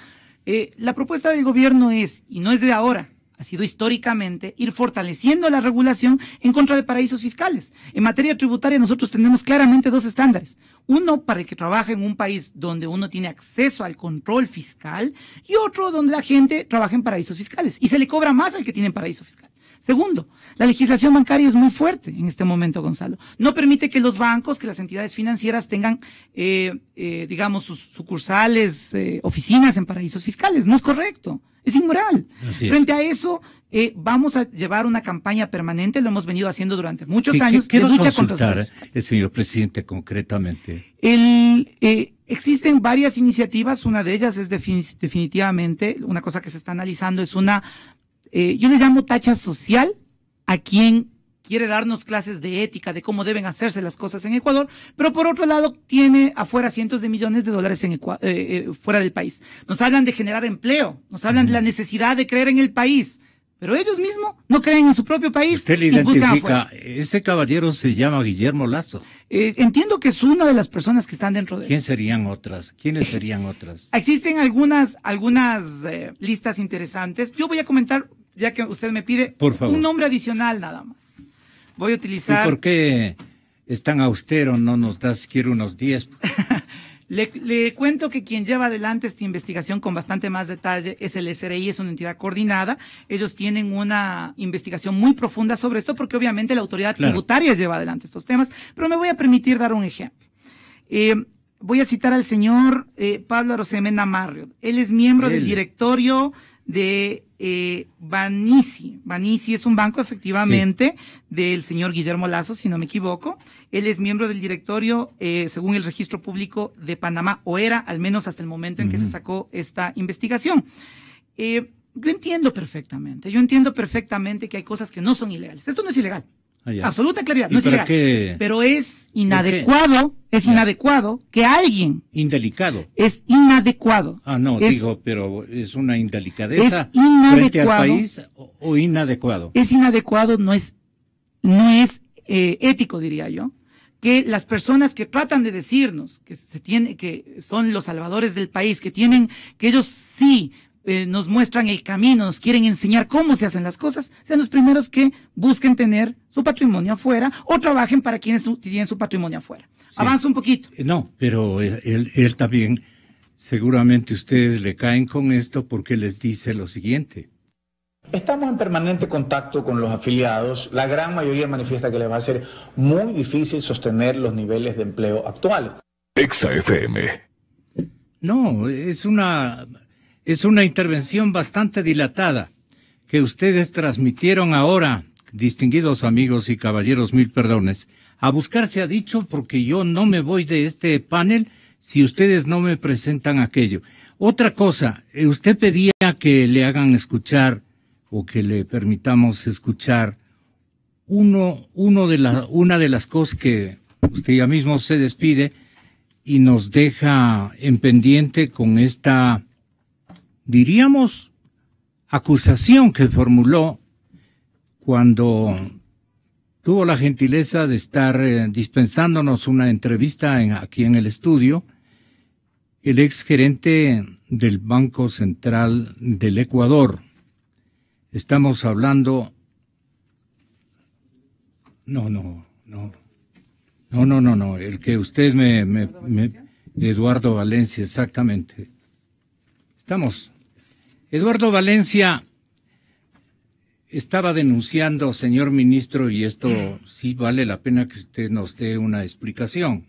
Eh, la propuesta del gobierno es, y no es de ahora, ha sido históricamente ir fortaleciendo la regulación en contra de paraísos fiscales. En materia tributaria nosotros tenemos claramente dos estándares. Uno para el que trabaja en un país donde uno tiene acceso al control fiscal y otro donde la gente trabaja en paraísos fiscales y se le cobra más al que tiene paraíso fiscal. Segundo, la legislación bancaria es muy fuerte en este momento, Gonzalo. No permite que los bancos, que las entidades financieras tengan, eh, eh digamos, sus sucursales, eh, oficinas en paraísos fiscales. No es correcto. Es inmoral. Frente a eso, eh, vamos a llevar una campaña permanente, lo hemos venido haciendo durante muchos años, ¿qué, lucha contra
el eh, señor presidente concretamente?
Eh, existen varias iniciativas, una de ellas es definitivamente, una cosa que se está analizando es una, yo le llamo tacha social a quien quiere darnos clases de ética, de cómo deben hacerse las cosas en Ecuador, pero por otro lado tiene afuera cientos de millones de dólares en eh, eh, fuera del país. Nos hablan de generar empleo, nos hablan de la necesidad de creer en el país. Pero ellos mismos no creen en su propio país. Usted le identifica,
ese caballero se llama Guillermo Lazo.
Eh, entiendo que es una de las personas que están dentro de ¿Quién
serían otras? ¿Quiénes *laughs* serían otras?
Existen algunas, algunas listas interesantes. Yo voy a comentar, ya que usted me pide, un nombre adicional nada más. Voy a utilizar... ¿Y por
qué es tan austero? No nos das quiero unos 10.
*laughs* le, cuento que quien lleva adelante esta investigación con bastante más detalle es el SRI, es una entidad coordinada. Ellos tienen una investigación muy profunda sobre esto porque obviamente la autoridad tributaria lleva adelante estos temas. Pero me voy a permitir dar un ejemplo. Eh, voy a citar al señor eh, Pablo Arosemena Marrio. Él es miembro del directorio de eh, Banisi. Banisi es un banco efectivamente del señor Guillermo Lazo, si no me equivoco. Él es miembro del directorio, eh, según el registro público de Panamá, o era al menos hasta el momento en que se sacó esta investigación. Eh, yo entiendo perfectamente, yo entiendo perfectamente que hay cosas que no son ilegales. Esto no es ilegal.
Ah, Absoluta claridad. No Pero
es inadecuado, es inadecuado que alguien.
Indelicado.
Es inadecuado.
Ah, no, digo, pero es una indelicadeza. Es inadecuado. Frente al país o, inadecuado. Es
inadecuado, no es, no es eh, ético, diría yo, que las personas que tratan de decirnos que se tiene, que son los salvadores del país, que tienen, que ellos sí eh, nos muestran el camino, nos quieren enseñar cómo se hacen las cosas, sean los primeros que busquen tener su patrimonio afuera o trabajen para quienes tienen su patrimonio afuera.
Avanza un poquito. Eh, no, pero él, también, seguramente ustedes le caen con esto porque les dice lo siguiente.
Estamos en permanente contacto con los
afiliados. La gran mayoría manifiesta que le va a ser muy difícil sostener los niveles de empleo actuales. Exa FM.
No, es una es una intervención bastante dilatada que ustedes transmitieron ahora, distinguidos amigos y caballeros, mil perdones. A buscar se ha dicho porque yo no me voy de este panel si ustedes no me presentan aquello. Otra cosa, eh, usted pedía que le hagan escuchar o que le permitamos escuchar uno, uno de la, una de las cosas que usted ya mismo se despide y nos deja en pendiente con esta diríamos, acusación que formuló cuando tuvo la gentileza de estar eh, dispensándonos una entrevista en, aquí en el estudio, el ex gerente del Banco Central del Ecuador. Estamos hablando... No, no, no. No, no, no, no. El que usted me... me, me de Eduardo Valencia, exactamente. Estamos Eduardo Valencia estaba denunciando, señor ministro, y esto sí vale la pena que usted nos dé una explicación.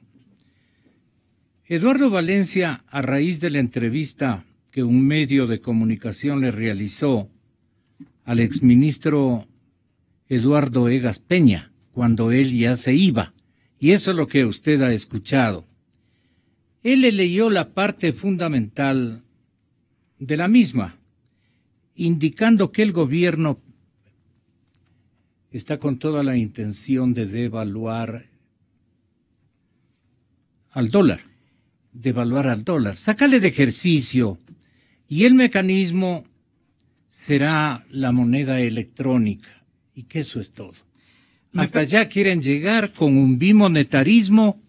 Eduardo Valencia, a raíz de la entrevista que un medio de comunicación le realizó al exministro Eduardo Egas Peña, cuando él ya se iba, y eso es lo que usted ha escuchado. Él le leyó la parte fundamental de la misma indicando que el gobierno está con toda la intención de devaluar al dólar, devaluar al dólar, Sácale de ejercicio y el mecanismo será la moneda electrónica y que eso es todo. Hasta allá quieren llegar con un bimonetarismo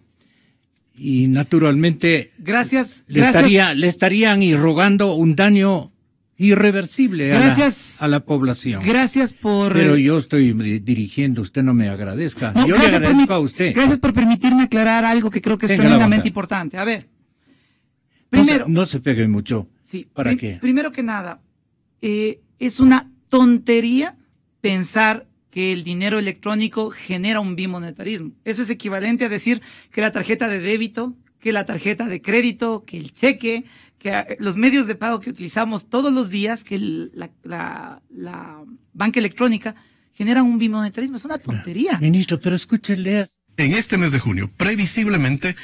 y naturalmente
gracias le
estarían irrogando un daño irreversible a, la, población. Gracias
por. Pero yo
estoy dirigiendo, usted no me agradezca. yo le agradezco a usted. Gracias
por permitirme aclarar algo que creo que es tremendamente importante. A ver. Primero.
No se, pegue mucho. Sí. ¿Para
qué? Primero que nada, eh, es una tontería pensar que el dinero electrónico genera un bimonetarismo. Eso es equivalente a decir que la tarjeta de débito, que la tarjeta de crédito, que el cheque, que eh, los medios de pago que utilizamos todos los días, que la, banca electrónica generan un bimonetarismo. Es una tontería. Ministro, pero escúchele.
En este mes de junio, previsiblemente,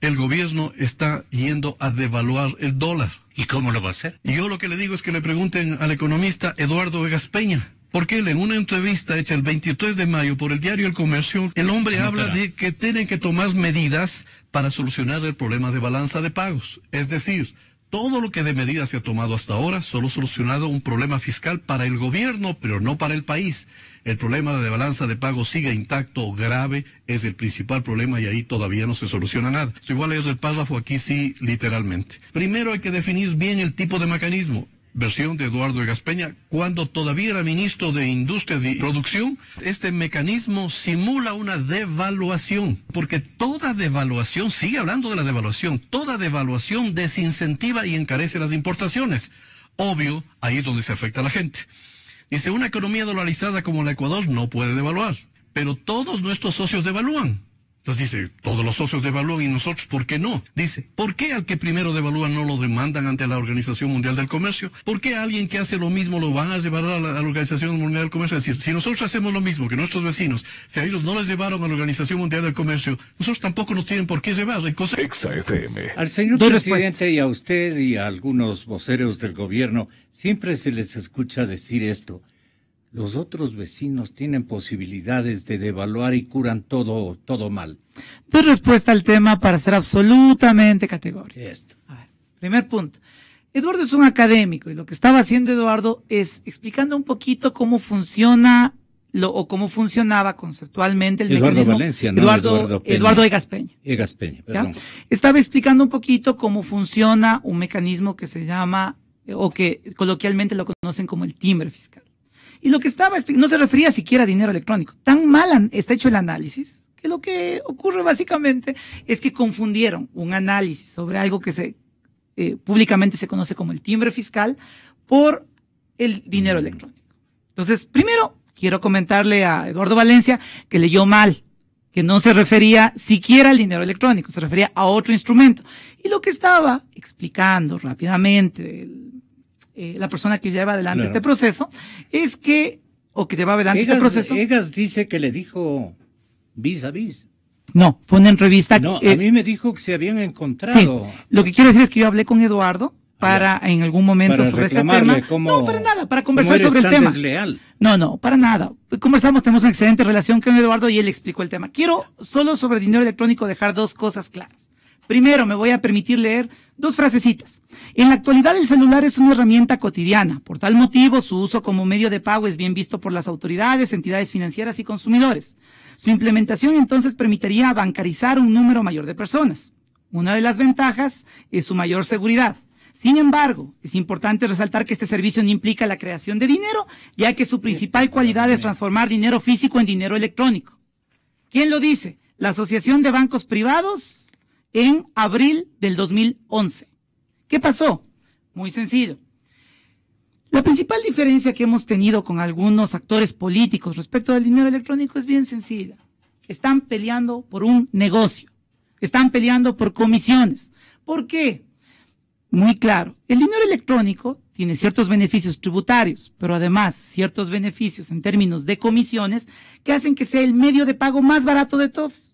el gobierno está yendo a devaluar el dólar. ¿Y cómo lo va a hacer? y Yo lo que le digo es que le pregunten al economista Eduardo Vegas Peña. Porque él en una entrevista hecha el 23 de mayo por el diario El Comercio, el hombre habla de que tienen que tomar medidas para solucionar el problema de balanza de pagos. Es decir, todo lo que de medidas se ha tomado hasta ahora solo ha solucionado un problema fiscal para el gobierno, pero no para el país. El problema de balanza de pago sigue intacto, grave, es el principal problema y ahí todavía no se soluciona nada. igual es el párrafo aquí sí, literalmente. Primero hay que definir bien el tipo de mecanismo versión de Eduardo Gaspeña, cuando todavía era ministro de Industria y Producción, este mecanismo simula una devaluación, porque toda devaluación, sigue hablando de la devaluación, toda devaluación desincentiva y encarece las importaciones. Obvio, ahí es donde se afecta a la gente. Dice, una economía dolarizada como la Ecuador no puede devaluar, pero todos nuestros socios devalúan. Entonces dice, todos los socios devalúan y nosotros, ¿por qué no? Dice, ¿por qué al que primero devalúan no lo demandan ante la Organización Mundial del Comercio? ¿Por qué alguien que hace lo mismo lo van a llevar a la, Organización Mundial del Comercio? Es decir, si nosotros hacemos lo mismo que nuestros vecinos, si a ellos no les llevaron a la Organización Mundial del Comercio, nosotros tampoco nos tienen por qué llevar. cosas. cosa...
Al señor presidente y a usted y a algunos voceros del gobierno, siempre se les escucha decir esto los otros vecinos tienen posibilidades de devaluar y curan todo, todo mal.
De respuesta al tema para ser absolutamente categórico. Esto. A ver, primer punto. Eduardo es un académico y lo que estaba haciendo Eduardo es explicando un poquito cómo funciona lo, o cómo funcionaba conceptualmente el Eduardo Valencia, ¿no? Eduardo, Eduardo, Egaspeña.
Eduardo perdón.
Estaba explicando un poquito cómo funciona un mecanismo que se llama, o que coloquialmente lo conocen como el timbre fiscal. Y lo que estaba, este, no se refería siquiera a dinero electrónico. Tan mal está hecho el análisis que lo que ocurre básicamente es que confundieron un análisis sobre algo que se eh, públicamente se conoce como el timbre fiscal por el dinero mm. electrónico. Entonces, primero quiero comentarle a Eduardo Valencia que leyó mal, que no se refería siquiera al dinero electrónico, se refería a otro instrumento. Y lo que estaba explicando rápidamente eh, la persona que lleva adelante este proceso, es que, o que lleva adelante este proceso. Egas dice que le dijo vis a vis. No, fue una entrevista. No, a eh, mí
me dijo que se habían encontrado.
Lo que quiero decir es que yo hablé con Eduardo, ah, para en algún momento sobre este tema. no, para nada, para conversar sobre el tema. No, no, para nada. Conversamos, tenemos una excelente relación con Eduardo y él explicó el tema. Quiero solo sobre dinero electrónico dejar dos cosas claras. Primero, me voy a permitir leer Dos frasecitas. En la actualidad el celular es una herramienta cotidiana. Por tal motivo, su uso como medio de pago es bien visto por las autoridades, entidades financieras y consumidores. Su implementación entonces permitiría bancarizar un número mayor de personas. Una de las ventajas es su mayor seguridad. Sin embargo, es importante resaltar que este servicio no implica la creación de dinero, ya que su principal cualidad es transformar dinero físico en dinero electrónico. ¿Quién lo dice? ¿La Asociación de Bancos Privados? en abril del 2011. ¿Qué pasó? Muy sencillo. La principal diferencia que hemos tenido con algunos actores políticos respecto al dinero electrónico es bien sencilla. Están peleando por un negocio. Están peleando por comisiones. ¿Por qué? Muy claro. El dinero electrónico tiene ciertos beneficios tributarios, pero además ciertos beneficios en términos de comisiones que hacen que sea el medio de pago más barato de todos.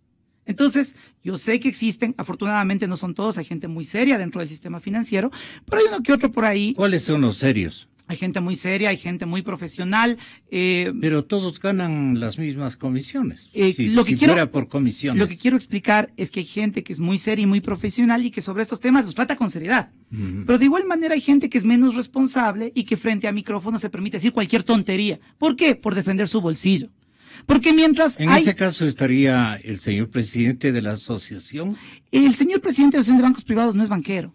Entonces, yo sé que existen, afortunadamente no son todos, hay gente muy seria dentro del sistema financiero, pero hay uno que otro por ahí. ¿Cuáles son los serios? Hay gente muy seria, hay gente muy profesional. Eh, Pero todos ganan las mismas comisiones. Eh, lo que quiero, por comisiones. Lo que quiero explicar es que hay gente que es muy seria y muy profesional y que sobre estos temas los trata con seriedad. Pero de igual manera hay gente que es menos responsable y que frente a micrófono se permite decir cualquier tontería. ¿Por qué? Por defender su bolsillo. Porque mientras. En ese
caso estaría el señor presidente de la asociación.
El señor presidente de la Asociación de Bancos Privados no es banquero.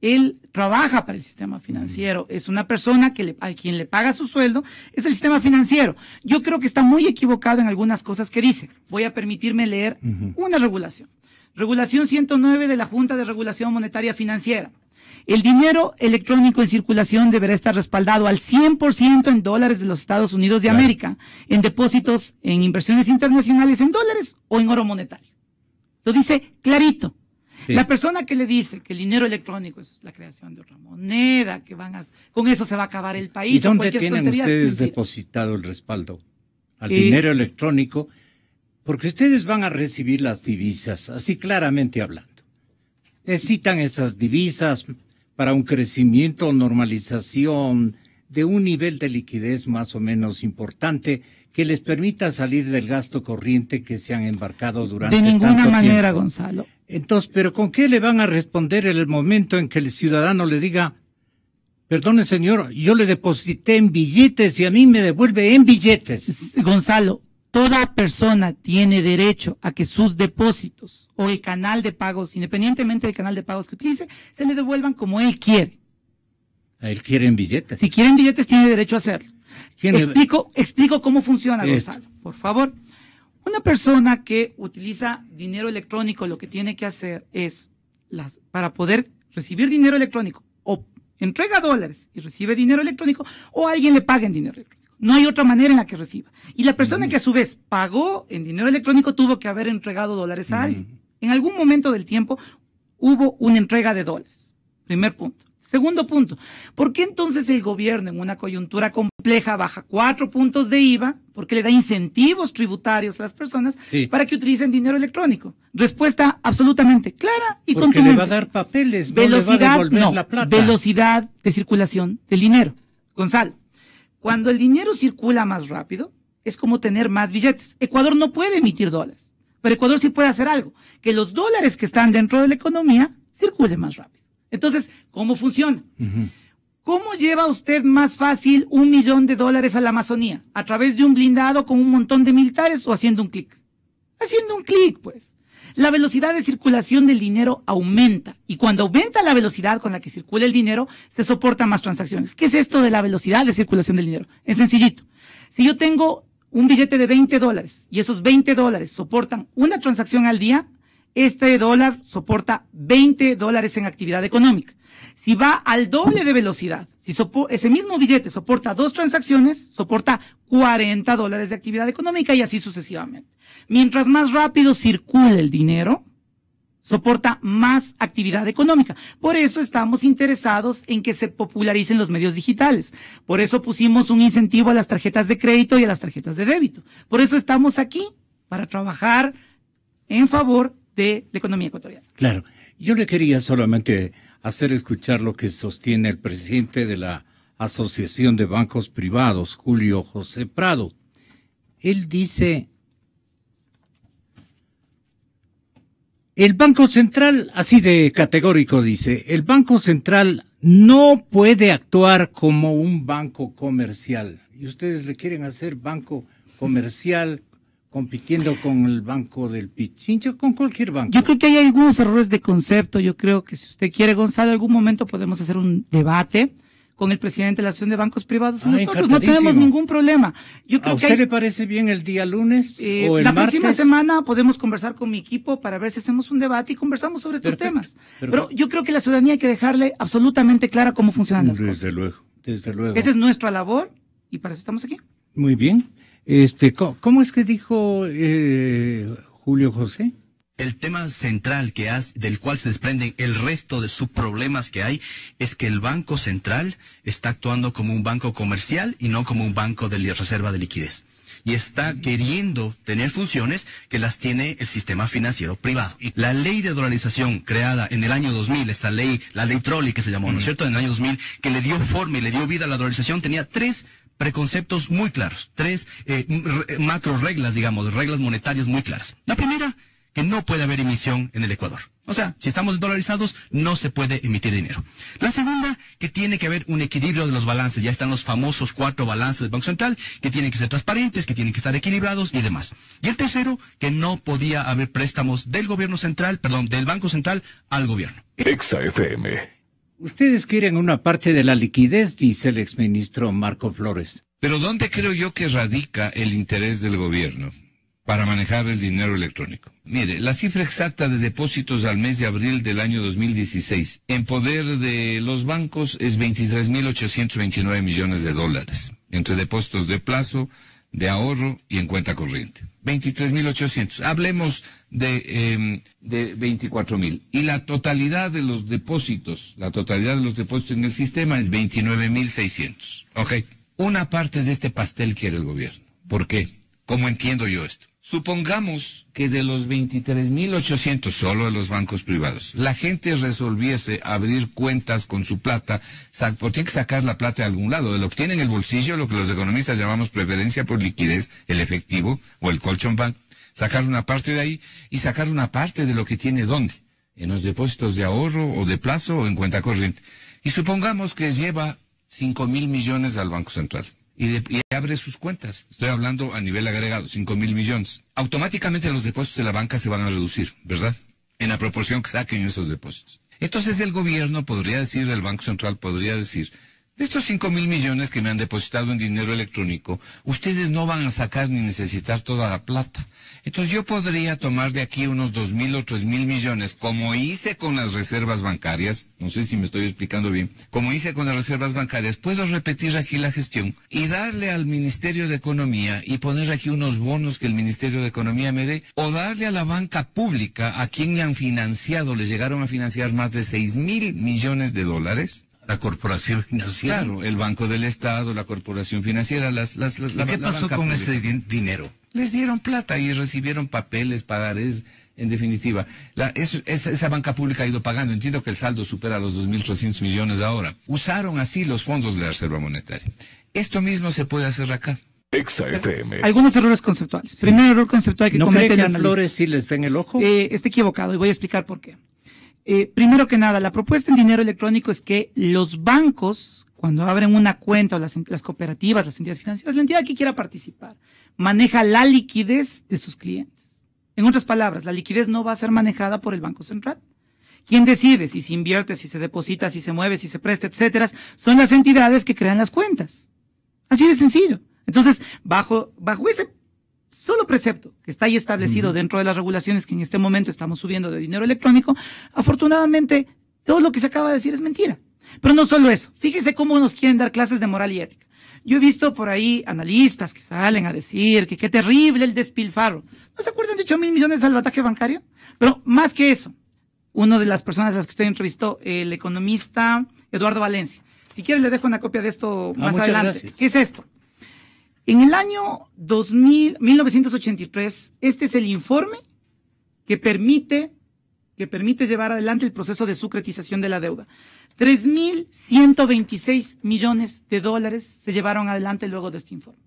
Él trabaja para el sistema financiero, mm. es una persona que le, a quien le paga su sueldo, es el sistema financiero. Yo creo que está muy equivocado en algunas cosas que dice. Voy a permitirme leer una regulación. Regulación 109 de la Junta de Regulación Monetaria Financiera. El dinero electrónico en circulación deberá estar respaldado al 100% en dólares de los Estados Unidos de América, en depósitos, en inversiones internacionales en dólares o en oro monetario. Lo dice clarito. La persona que le dice que el dinero electrónico es la creación de otra moneda, que van a, con eso se va a acabar el país. ¿Y dónde tienen ustedes
depositado el respaldo? Al dinero electrónico, porque ustedes van a recibir las divisas, así claramente hablando. Necesitan esas divisas para un crecimiento o normalización de un nivel de liquidez más o menos importante que les permita salir del gasto corriente que se han embarcado durante. De ninguna manera, Gonzalo. Entonces, ¿pero con qué le van a responder en el momento en que el ciudadano le diga, perdone
señor, yo le deposité en billetes y a mí me devuelve en billetes? *laughs* Gonzalo, toda persona tiene derecho a que sus depósitos o el canal de pagos, independientemente del canal de pagos que utilice, se le devuelvan como él quiere. Él quiere en billetes. Si quieren billetes, tiene derecho a hacerlo. Explico, explico cómo funciona, Gonzalo, por favor. Una persona que utiliza dinero electrónico lo que tiene que hacer es, las, para poder recibir dinero electrónico, o entrega dólares y recibe dinero electrónico, o alguien le paga en dinero electrónico. No hay otra manera en la que reciba. Y la persona que a su vez pagó en dinero electrónico tuvo que haber entregado dólares a alguien. En algún momento del tiempo hubo una entrega de dólares. Primer punto. Segundo punto, ¿por qué entonces el gobierno en una coyuntura compleja baja cuatro puntos de IVA? Porque le da incentivos tributarios a las personas para que utilicen dinero electrónico. Respuesta absolutamente clara y Porque le va a dar papeles, velocidad, la plata. Velocidad de circulación del dinero. Gonzalo. Cuando el dinero circula más rápido, es como tener más billetes. Ecuador no puede emitir dólares, pero Ecuador sí puede hacer algo, que los dólares que están dentro de la economía circulen más rápido. Entonces, ¿cómo funciona? ¿Cómo lleva usted más fácil un millón de dólares a la Amazonía? ¿A través de un blindado con un montón de militares o haciendo un clic? Haciendo un clic, pues la velocidad de circulación del dinero aumenta y cuando aumenta la velocidad con la que circula el dinero, se soportan más transacciones. ¿Qué es esto de la velocidad de circulación del dinero? Es sencillito. Si yo tengo un billete de 20 dólares y esos 20 dólares soportan una transacción al día, este dólar soporta 20 dólares en actividad económica. Si va al doble de velocidad, si ese mismo billete soporta dos transacciones, soporta 40 dólares de actividad económica y así sucesivamente. Mientras más rápido circula el dinero, soporta más actividad económica. Por eso estamos interesados en que se popularicen los medios digitales. Por eso pusimos un incentivo a las tarjetas de crédito y a las tarjetas de débito. Por eso estamos aquí, para trabajar en favor de la economía ecuatoriana.
Claro, yo le quería solamente hacer escuchar lo que sostiene el presidente de la Asociación de Bancos Privados, Julio José Prado. Él dice, el Banco Central, así de categórico dice, el Banco Central no puede actuar como un banco comercial. Y ustedes le quieren hacer banco comercial compitiendo con el banco del Pichincho, con cualquier banco. Yo
creo que hay algunos errores de concepto. Yo creo que si usted quiere, Gonzalo, algún momento podemos hacer un debate con el presidente de la Asociación de Bancos Privados. Ah, Nosotros no tenemos ningún problema. Yo creo ¿A usted le parece bien el día lunes eh, o la próxima semana podemos conversar con mi equipo para ver si hacemos un debate y conversamos sobre estos temas. Pero yo creo que la ciudadanía hay que dejarle absolutamente clara cómo funcionan las
cosas. Desde luego, desde luego.
Esa es nuestra labor y para eso estamos aquí.
Muy bien. Este, ¿cómo, es que dijo eh, Julio José?
El tema central que
has, del cual se desprenden el resto de sus problemas que hay es que el Banco Central está actuando como un banco comercial y no como un banco de reserva de liquidez y está queriendo tener funciones que las tiene el sistema financiero privado. Y la ley de dolarización creada en el año 2000, esta ley, la ley Trolley que se llamó, ¿no es cierto?, en el año 2000, que le dio forma y le dio vida a la dolarización, tenía tres preconceptos muy claros, tres eh, eh, macro reglas, digamos, reglas monetarias muy claras. La primera, que no puede haber emisión en el Ecuador. O sea, si estamos dolarizados, no se puede emitir dinero. La segunda, que tiene que haber un equilibrio de los balances. Ya están los famosos cuatro balances del Banco Central, que tienen que ser transparentes, que tienen que estar equilibrados y demás. Y el tercero, que no podía haber préstamos del gobierno central, perdón, del Banco Central al gobierno. Exa Ustedes quieren una parte de la liquidez,
dice el exministro Marco Flores.
Pero ¿dónde creo yo que radica el interés del gobierno para manejar el dinero electrónico? Mire, la cifra exacta de depósitos al mes de abril del año 2016 en poder de los bancos es 23.829 millones de dólares, entre depósitos de plazo, de ahorro y en cuenta corriente. 23.800. Hablemos de, 24.000. Em, y la totalidad de los depósitos, la totalidad de los depósitos en el sistema es 29.600. Ok. Una parte de este pastel quiere el gobierno. ¿Por qué? ¿Cómo entiendo yo esto? Supongamos que de los 23.800 solo de los bancos privados, la gente resolviese abrir cuentas con su plata, porque tiene que sacar la plata de algún lado, de lo que tiene en el bolsillo, lo que los economistas llamamos preferencia por liquidez, el efectivo o el colchón bank, sacar una parte de ahí y sacar una parte de lo que tiene dónde, en los depósitos de ahorro o de plazo o en cuenta corriente. Y supongamos que lleva 5.000 millones al Banco Central y, abre sus cuentas. Estoy hablando a nivel agregado, 5 mil millones. Automáticamente los depósitos de la banca se van a reducir, ¿verdad? En la proporción que saquen esos depósitos. Entonces el gobierno podría decir, el Banco Central podría decir, de estos cinco mil millones que me han depositado en dinero electrónico, ustedes no van a sacar ni necesitar toda la plata. Entonces yo podría tomar de aquí unos dos mil o tres mil millones, como hice con las reservas bancarias, no sé si me estoy explicando bien, como hice con las reservas bancarias, puedo repetir aquí la gestión y darle al Ministerio de Economía y poner aquí unos bonos que el Ministerio de Economía me dé, o darle a la banca pública a quien le han financiado, le llegaron a financiar más de seis mil millones de dólares, la corporación financiera. Claro, el Banco del Estado, la corporación financiera, las... qué pasó con ese dinero? Les dieron plata y recibieron papeles, pagarés, en definitiva. esa banca pública ha ido pagando. Entiendo que el saldo supera los 2.300 millones ahora. Usaron así los fondos de la Reserva Monetaria. Esto mismo se puede hacer acá. exactamente, Algunos
errores conceptuales. Primer error conceptual que ¿No comete Flores sí les está en el ojo? Eh, está equivocado y voy a explicar por qué. Eh, primero que nada, la propuesta en dinero electrónico es que los bancos, cuando abren una cuenta o las, cooperativas, las entidades financieras, la entidad que quiera participar, maneja la liquidez de sus clientes. En otras palabras, la liquidez no va a ser manejada por el Banco Central. Quien decide si se invierte, si se deposita, si se mueve, si se presta, etcétera, son las entidades que crean las cuentas. Así de sencillo. Entonces, bajo, bajo ese solo precepto que está ahí establecido dentro de las regulaciones que en este momento estamos subiendo de dinero electrónico, afortunadamente todo lo que se acaba de decir es mentira. Pero no solo eso, fíjese cómo nos quieren dar clases de moral y ética. Yo he visto por ahí analistas que salen a decir que qué terrible el despilfarro. ¿No se acuerdan de 8 mil millones de salvataje bancario? Pero más que eso, una de las personas a las que usted entrevistó, el economista Eduardo Valencia. Si quiere le dejo una copia de esto ah, más adelante. ¿Qué es esto? En el año 2000, 1983, este es el informe que permite, que permite llevar adelante el proceso de sucretización de la deuda. 3.126 millones de dólares se llevaron adelante luego de este informe.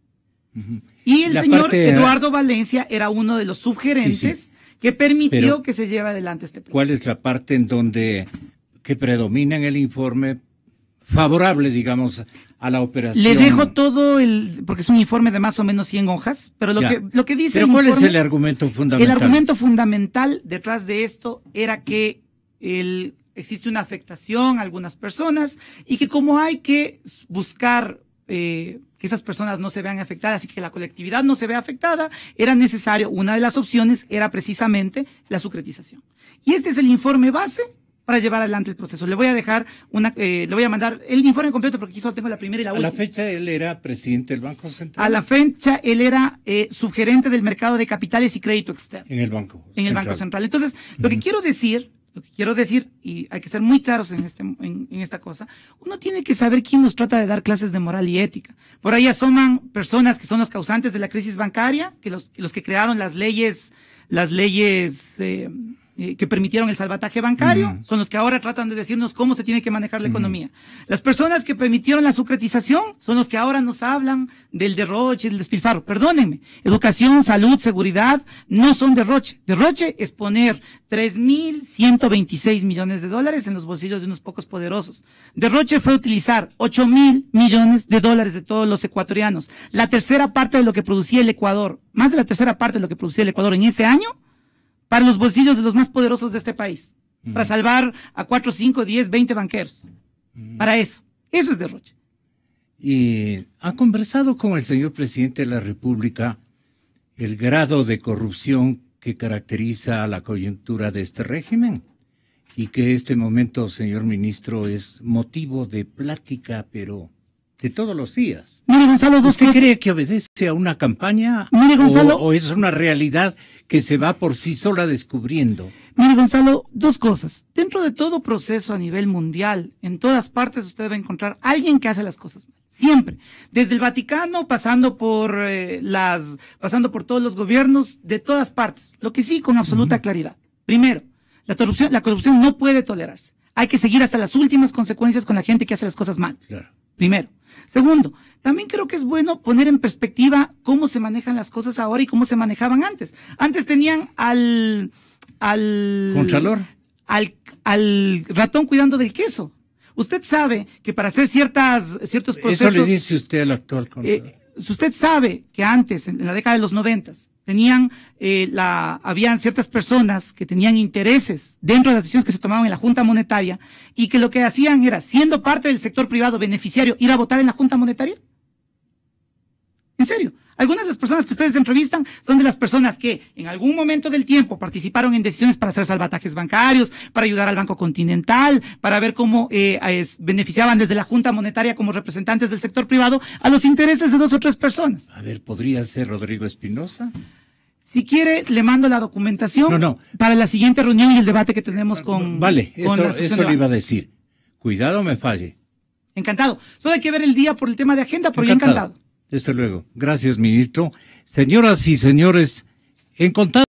Y el señor eh, Eduardo
Valencia era uno de los subgerentes que permitió que se lleve adelante este proceso.
¿Cuál es la parte en donde que predomina en el informe favorable, digamos, la operación. Le dejo
todo el, porque es un informe de más o menos 100 hojas, pero lo, que, lo que dice... el ¿cuál es el
argumento fundamental? El argumento
fundamental detrás de esto era que existe una afectación a algunas personas y que como hay que buscar... Eh, que esas personas no se vean afectadas y que la colectividad no se vea afectada, era necesario, una de las opciones era precisamente la sucretización. Y este es el informe base para llevar adelante el proceso. Le voy a dejar una, eh, le voy a mandar el informe completo porque aquí solo tengo la primera y la última. A la
fecha él era presidente del Banco Central. A
la fecha él era eh, subgerente del mercado de capitales y crédito externo.
En el Banco. En el Banco Central.
Entonces, lo que quiero decir, lo que quiero decir, y hay que ser muy claros en, este, esta cosa, uno tiene que saber quién nos trata de dar clases de moral y ética. Por ahí asoman personas que son los causantes de la crisis bancaria, que los, los que crearon las leyes, las leyes, eh, eh, que permitieron el salvataje bancario, son los que ahora tratan de decirnos cómo se tiene que manejar la economía. Las personas que permitieron la sucretización son los que ahora nos hablan del derroche, del despilfarro. Perdónenme, educación, salud, seguridad no son derroche. Derroche es poner 3.126 millones de dólares en los bolsillos de unos pocos poderosos. Derroche fue utilizar 8.000 millones de dólares de todos los ecuatorianos. La tercera parte de lo que producía el Ecuador, más de la tercera parte de lo que producía el Ecuador en ese año, para los bolsillos de los más poderosos de este país, para salvar a cuatro, cinco, diez, veinte banqueros. Para eso. Eso es derroche.
Y ha conversado con el señor presidente de la República el grado de corrupción que caracteriza a la coyuntura de este régimen y que este momento, señor ministro, es motivo de plática, pero de todos los días.
Mire, Gonzalo, ¿Usted cree
que obedece a una campaña? Mire, Gonzalo. O, es una realidad que se va por sí sola descubriendo?
Mire, Gonzalo, dos cosas. Dentro de todo proceso a nivel mundial, en todas partes usted va a encontrar alguien que hace las cosas mal. Siempre. Desde el Vaticano, pasando por eh, las, pasando por todos los gobiernos, de todas partes. Lo que sí, con absoluta claridad. Primero, la corrupción, la corrupción no puede tolerarse. Hay que seguir hasta las últimas consecuencias con la gente que hace las cosas mal. Claro primero. Segundo, también creo que es bueno poner en perspectiva cómo se manejan las cosas ahora y cómo se manejaban antes. Antes tenían al al contralor, al ratón cuidando del queso. Usted sabe que para hacer ciertas ciertos procesos Eso le dice
usted al actual eh, contralor.
usted sabe que antes en la década de los noventas tenían eh, la, habían ciertas personas que tenían intereses dentro de las decisiones que se tomaban en la Junta Monetaria y que lo que hacían era, siendo parte del sector privado beneficiario, ir a votar en la Junta Monetaria. En serio. Algunas de las personas que ustedes entrevistan son de las personas que en algún momento del tiempo participaron en decisiones para hacer salvatajes bancarios, para ayudar al Banco Continental, para ver cómo eh, beneficiaban desde la Junta Monetaria como representantes del sector privado a los intereses de dos o tres personas.
A ver, ¿podría ser Rodrigo Espinosa?
Si quiere, le mando la documentación para la siguiente reunión y el debate que tenemos con. Vale, eso, eso le iba
a decir. Cuidado, me falle.
Encantado. Solo hay que ver el día por el tema de agenda, pero encantado. encantado.
Desde luego. Gracias, ministro. Señoras y señores, en contacto.